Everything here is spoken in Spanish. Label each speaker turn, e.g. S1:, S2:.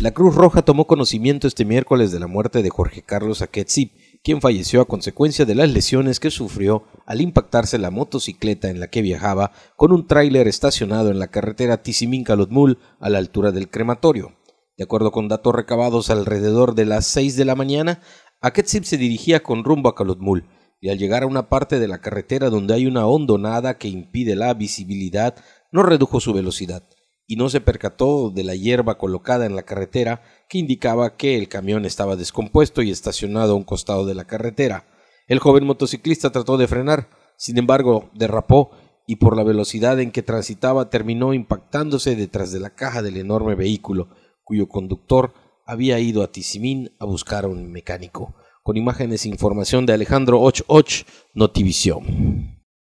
S1: La Cruz Roja tomó conocimiento este miércoles de la muerte de Jorge Carlos Aketzip, quien falleció a consecuencia de las lesiones que sufrió al impactarse la motocicleta en la que viajaba con un tráiler estacionado en la carretera Tizimín-Calotmul a la altura del crematorio. De acuerdo con datos recabados alrededor de las 6 de la mañana, Aketzip se dirigía con rumbo a Calotmul y al llegar a una parte de la carretera donde hay una hondonada que impide la visibilidad, no redujo su velocidad y no se percató de la hierba colocada en la carretera que indicaba que el camión estaba descompuesto y estacionado a un costado de la carretera. El joven motociclista trató de frenar, sin embargo, derrapó y por la velocidad en que transitaba terminó impactándose detrás de la caja del enorme vehículo, cuyo conductor había ido a Tizimín a buscar a un mecánico. Con imágenes e información de Alejandro Och Och,